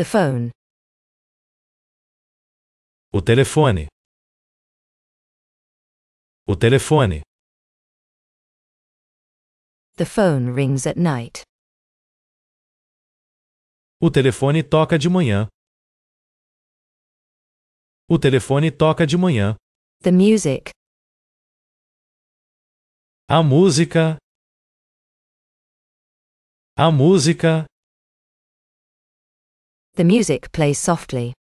The phone. O telefone. O telefone. The phone rings at night. O telefone toca de manhã. O telefone toca de manhã. The music. A música. A música. The music plays softly.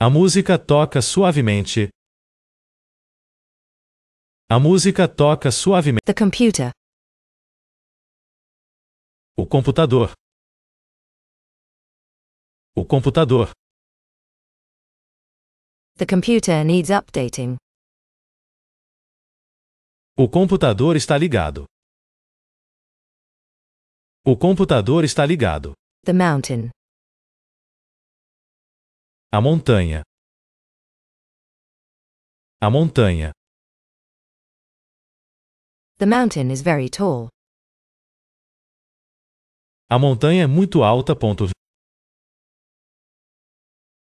A música toca suavemente. A música toca suavemente. The computer. O computador. O computador. The computer needs updating. O computador está ligado. O computador está ligado. The mountain. A montanha. A montanha. The mountain is very tall. A montanha é muito alta. Ponto.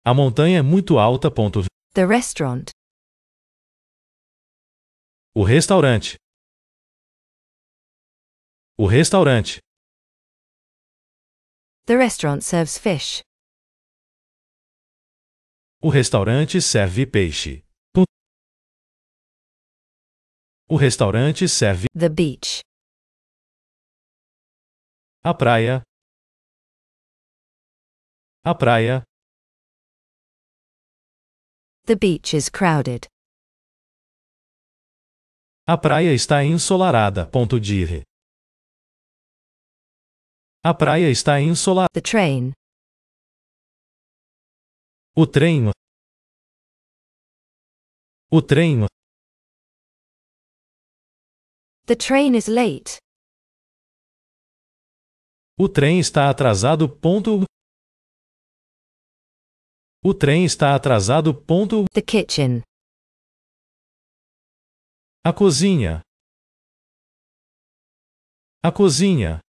A montanha é muito alta. Ponto. The restaurant. O restaurante. O restaurante. The restaurant serves fish. O restaurante serve peixe. O restaurante serve The beach. A praia. A praia. The beach is crowded. A praia está ensolarada. Ponto dire. A praia está ensolarada. The train. O trem. O trem. The train is late. O trem está atrasado. Ponto. O trem está atrasado. Ponto. The kitchen. A cozinha. A cozinha.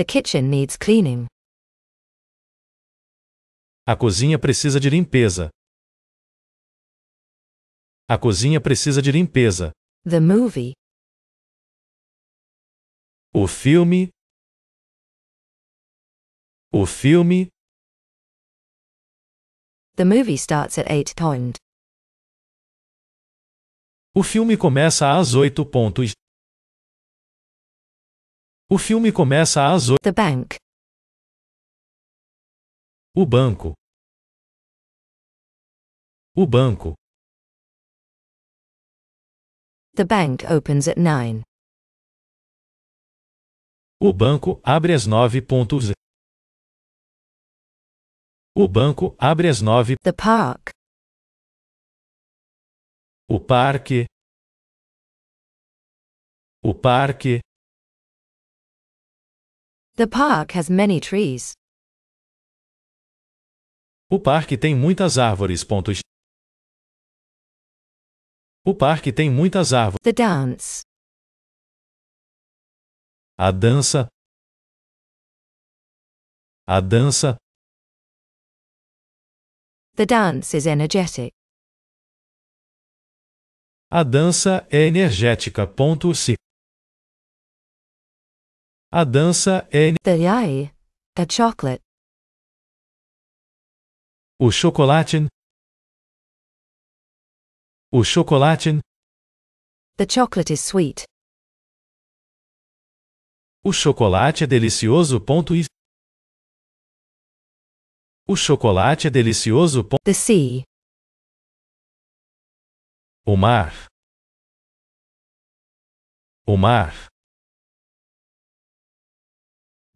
The kitchen needs cleaning. A cozinha precisa de limpeza. A cozinha precisa de limpeza. The movie. O filme. O filme. The movie starts at eight point. O filme começa às oito pontos. O filme começa às 8. The Bank. O banco. O banco. The bank opens at nine. O banco abre às pontos. O banco abre às nove. The park. O parque. O parque. The park has many trees. O parque tem muitas árvores. Pontos. O parque tem muitas árvores. The dance. A dança. A dança. The dance is energetic. A dança é energética. Ponto. Se. A dança é. Er the the er? er chocolate. O chocolate. O chocolate. The chocolate is sweet. O chocolate é delicioso. Ponto e o chocolate é delicioso. Ponto. The sea. O mar. O mar.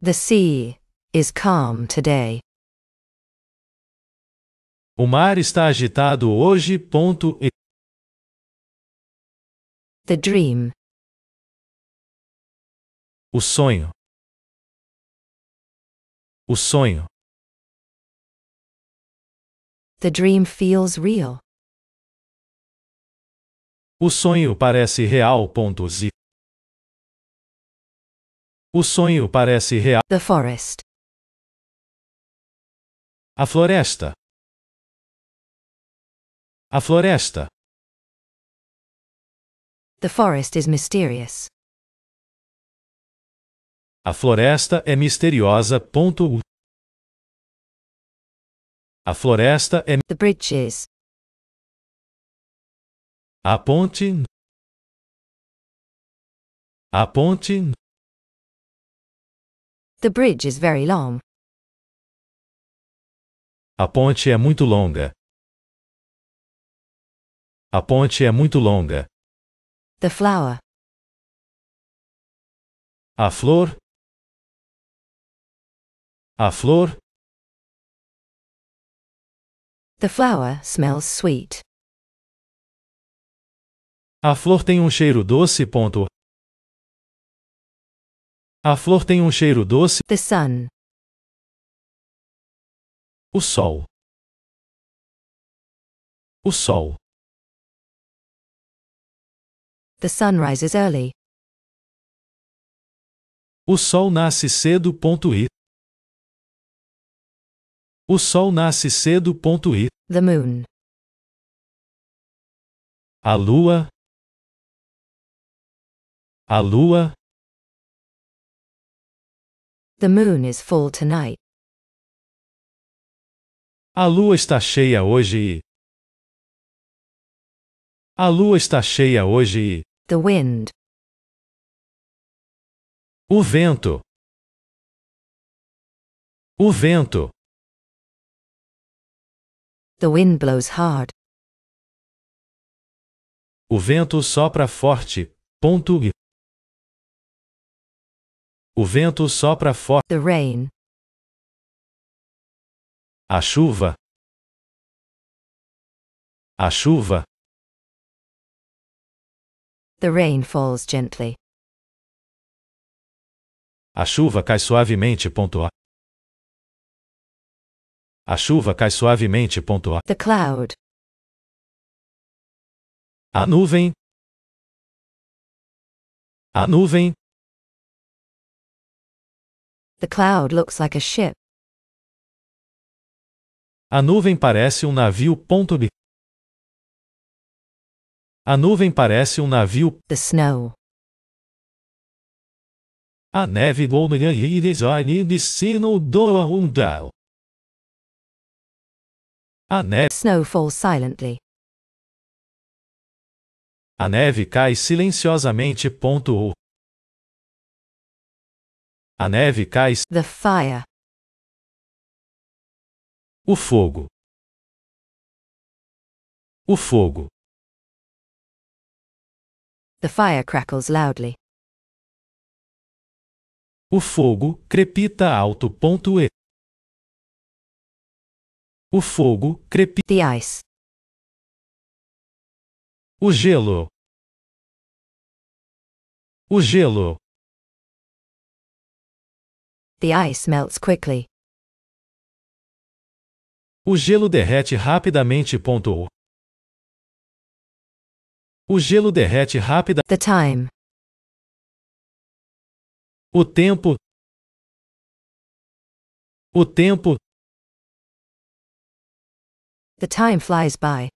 The sea is calm today. O mar está agitado hoje. Ponto. The dream. O sonho. O sonho. The dream feels real. O sonho parece real. Ponto. O sonho parece real. The forest. A floresta. A floresta. The forest is mysterious. A floresta é misteriosa. Ponto. A floresta é. The bridge is. A ponte. A ponte. The bridge is very long. A ponte é muito longa. A ponte é muito longa. The flower. A flor. A flor. The flower smells sweet. A flor tem um cheiro doce. Ponto. A flor tem um cheiro doce. The sun. O sol. O sol. The sun rises early. O sol nasce cedo. I. O sol nasce cedo. I. The moon. A lua. A lua. The moon is full tonight. A lua está cheia hoje e A lua está cheia hoje e The wind. O vento. O vento. The wind blows hard. O vento sopra forte. Ponto. O vento sopra forte. The rain. A chuva. A chuva. The rain falls gently. A chuva cai suavemente. Ponto a. A chuva cai suavemente. Ponto a. The cloud. A nuvem. A nuvem. The cloud looks like a ship. A nuvem parece um navio. B. A nuvem parece um navio. The snow. A neve do sino do A neve. Snow falls silently. A neve cai silenciosamente. O a neve cai. The fire. O fogo. O fogo. The fire crackles loudly. O fogo crepita alto. Ponto e. O fogo crepita. The ice. O gelo. O gelo. The ice melts quickly. O gelo derrete rapidamente. Ponto. O gelo derrete rapidamente. The time. O tempo. O tempo. The time flies by.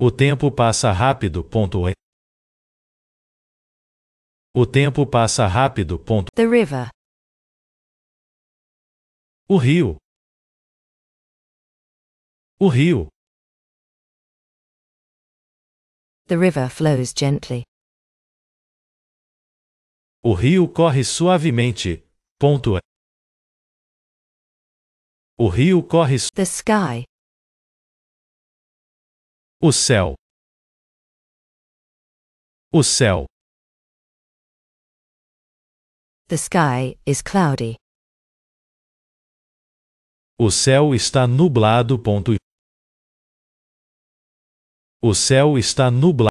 O tempo passa rápido. Ponto. O tempo passa rápido. Ponto. The river. O rio. O rio. The river flows gently. O rio corre suavemente. Ponto. É. O rio corre. Su... The sky. O céu. O céu. The sky is cloudy. O céu está nublado. Ponto. O céu está nublado.